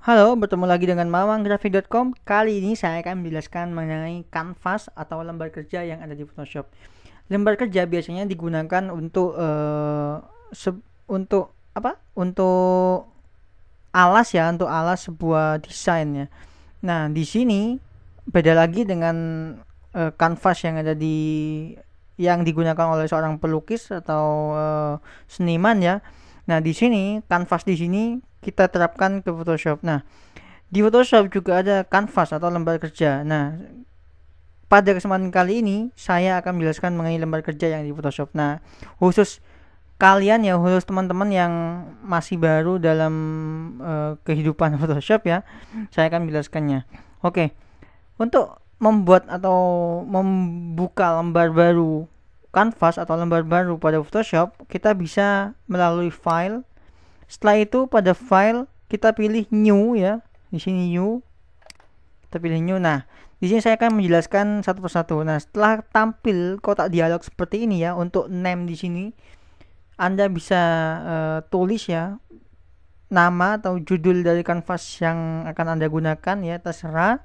Halo, bertemu lagi dengan mawanggrafik.com Kali ini saya akan menjelaskan mengenai kanvas atau lembar kerja yang ada di Photoshop. Lembar kerja biasanya digunakan untuk uh, se- untuk apa? Untuk alas ya, untuk alas sebuah desain ya. Nah, di sini beda lagi dengan uh, kanvas yang ada di yang digunakan oleh seorang pelukis atau uh, seniman ya. Nah, di sini kanvas di sini kita terapkan ke Photoshop. Nah, di Photoshop juga ada kanvas atau lembar kerja. Nah, pada kesempatan kali ini saya akan menjelaskan mengenai lembar kerja yang di Photoshop. Nah, khusus kalian ya khusus teman-teman yang masih baru dalam uh, kehidupan Photoshop ya, saya akan menjelaskannya. Oke. Untuk membuat atau membuka lembar baru kanvas atau lembar baru pada Photoshop, kita bisa melalui file setelah itu pada file kita pilih new ya. Di sini new. Kita pilih new. Nah, di sini saya akan menjelaskan satu persatu. Nah, setelah tampil kotak dialog seperti ini ya untuk name di sini anda bisa uh, tulis ya nama atau judul dari kanvas yang akan Anda gunakan ya terserah.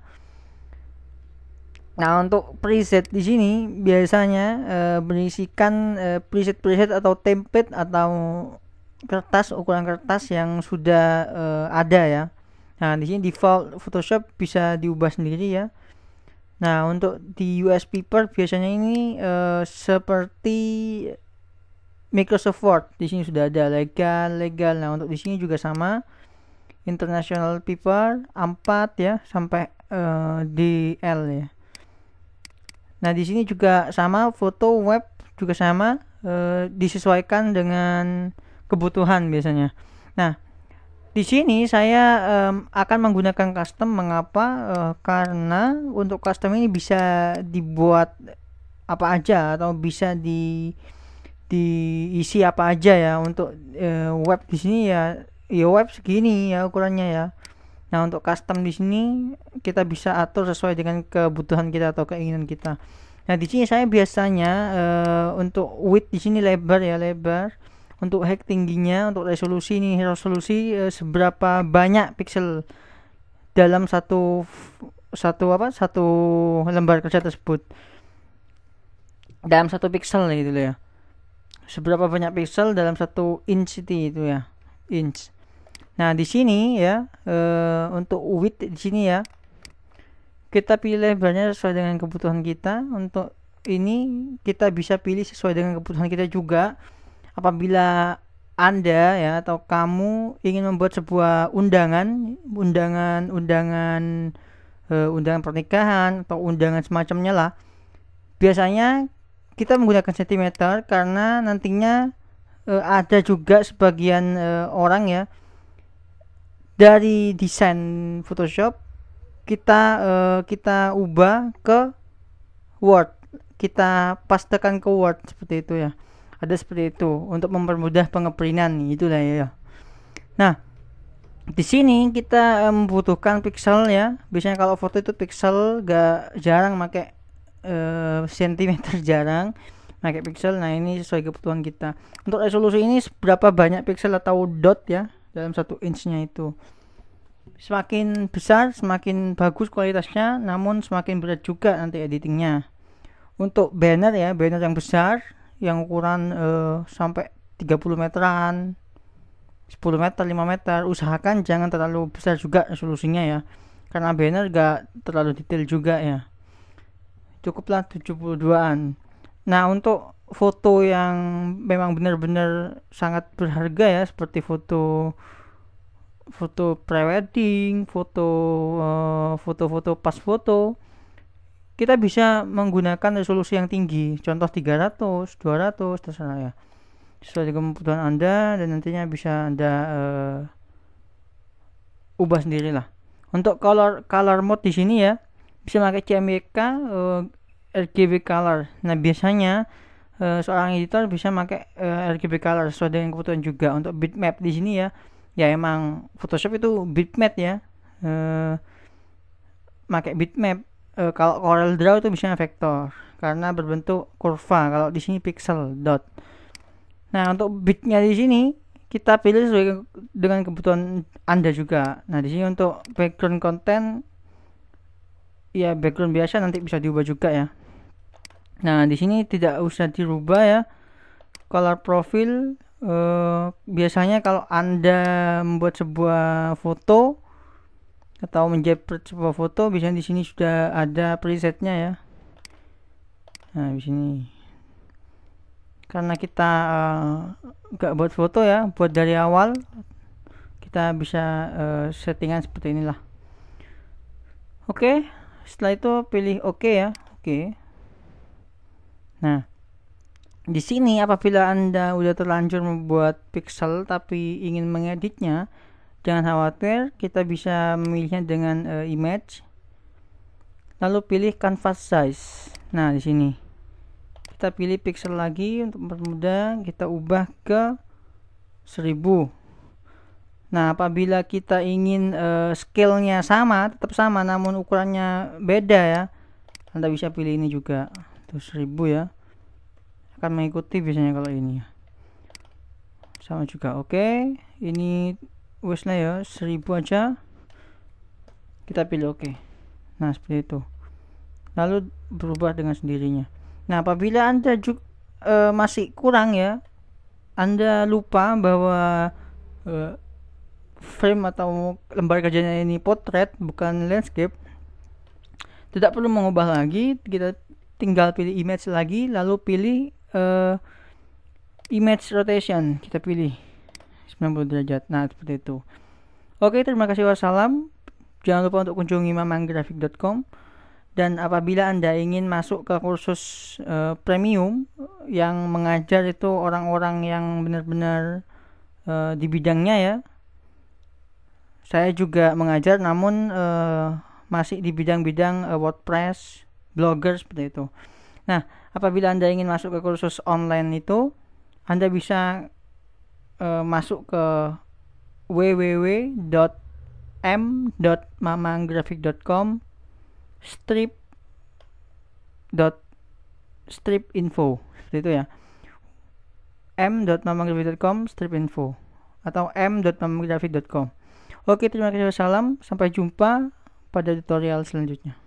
Nah, untuk preset di sini biasanya uh, berisikan preset eh, preset-preset atau template atau kertas ukuran kertas yang sudah uh, ada ya. Nah, di sini default Photoshop bisa diubah sendiri ya. Nah, untuk di US paper biasanya ini uh, seperti Microsoft Word. Di sini sudah ada legal, legal. Nah, untuk di sini juga sama. International paper A4 ya sampai uh, eh, DL ya. Nah, di sini juga sama foto web juga sama uh, disesuaikan dengan kebutuhan biasanya. Nah, di sini saya um, akan menggunakan custom mengapa uh, karena untuk custom ini bisa dibuat apa aja atau bisa di diisi apa aja ya untuk uh, web di sini ya ya web segini ya ukurannya ya nah untuk custom di sini kita bisa atur sesuai dengan kebutuhan kita atau keinginan kita nah di sini saya biasanya uh, untuk width di sini lebar ya lebar untuk hack tingginya untuk resolusi ini resolusi uh, seberapa banyak pixel dalam satu satu apa satu lembar kerja tersebut dalam satu pixel gitu ya seberapa banyak pixel dalam satu inch itu gitu ya inch nah di sini ya uh, untuk width di sini ya kita pilih banyak sesuai dengan kebutuhan kita untuk ini kita bisa pilih sesuai dengan kebutuhan kita juga apabila anda ya atau kamu ingin membuat sebuah undangan, undangan, undangan, uh, undangan pernikahan atau undangan semacamnya lah, biasanya kita menggunakan sentimeter karena nantinya uh, ada juga sebagian uh, orang ya dari desain Photoshop kita uh, kita ubah ke Word, kita pastekan ke Word seperti itu ya ada seperti itu untuk mempermudah pengeprinan itulah ya, ya. nah di sini kita eh, membutuhkan pixel ya biasanya kalau foto itu pixel gak jarang pakai eh, sentimeter jarang pakai pixel nah ini sesuai kebutuhan kita untuk resolusi ini seberapa banyak pixel atau dot ya dalam satu inchnya itu semakin besar semakin bagus kualitasnya namun semakin berat juga nanti editingnya untuk banner ya banner yang besar yang ukuran uh, sampai 30 meteran 10 meter 5 meter usahakan jangan terlalu besar juga solusinya ya karena banner gak terlalu detail juga ya cukuplah 72an nah untuk foto yang memang benar-benar sangat berharga ya seperti foto foto prewedding foto eh, foto-foto uh, pas foto kita bisa menggunakan resolusi yang tinggi contoh 300 200 terserah ya sesuai dengan kebutuhan anda dan nantinya bisa anda uh, ubah sendirilah untuk color color mode di sini ya bisa pakai CMYK uh, eh, RGB color nah biasanya uh, seorang editor bisa pakai uh, RGB color sesuai dengan kebutuhan juga untuk bitmap di sini ya ya emang Photoshop itu bitmap ya uh, pakai bitmap uh, kalau Corel Draw itu bisa vektor karena berbentuk kurva. Kalau di sini pixel dot. Nah, untuk bitnya di sini kita pilih sesuai dengan kebutuhan Anda juga. Nah, di sini untuk background content ya background biasa nanti bisa diubah juga ya. Nah, di sini tidak usah dirubah ya. Color profile eh, biasanya kalau Anda membuat sebuah foto atau menjepret sebuah foto bisa di sini sudah ada presetnya ya nah di sini karena kita eh, nggak uh, buat foto ya buat dari awal kita bisa uh, settingan seperti inilah oke okay. setelah itu pilih oke okay ya oke okay. nah di sini apabila anda udah terlanjur membuat pixel tapi ingin mengeditnya Jangan khawatir, kita bisa memilihnya dengan uh, image. Lalu pilih canvas size. Nah, di sini. Kita pilih pixel lagi untuk mempermudah, kita ubah ke 1000. Nah, apabila kita ingin uh, scale-nya sama, tetap sama namun ukurannya beda ya. Anda bisa pilih ini juga. Tuh 1000 ya. Akan mengikuti biasanya kalau ini ya. Sama juga. Oke, okay. ini wes lah ya seribu aja kita pilih oke okay. nah seperti itu lalu berubah dengan sendirinya nah apabila anda juga uh, eh, masih kurang ya anda lupa bahwa uh, frame atau lembar kerjanya ini potret bukan landscape tidak perlu mengubah lagi kita tinggal pilih image lagi lalu pilih uh, image rotation kita pilih 90 derajat nah seperti itu oke terima kasih wassalam jangan lupa untuk kunjungi mamanggrafik.com dan apabila anda ingin masuk ke kursus uh, premium yang mengajar itu orang-orang yang benar-benar uh, di bidangnya ya saya juga mengajar namun uh, masih di bidang-bidang uh, WordPress blogger seperti itu nah apabila anda ingin masuk ke kursus online itu anda bisa uh, masuk ke www.m.mamanggraphic.com strip dot strip info seperti itu ya m.mamanggraphic.com strip info atau m.mamanggraphic.com oke terima kasih salam sampai jumpa pada tutorial selanjutnya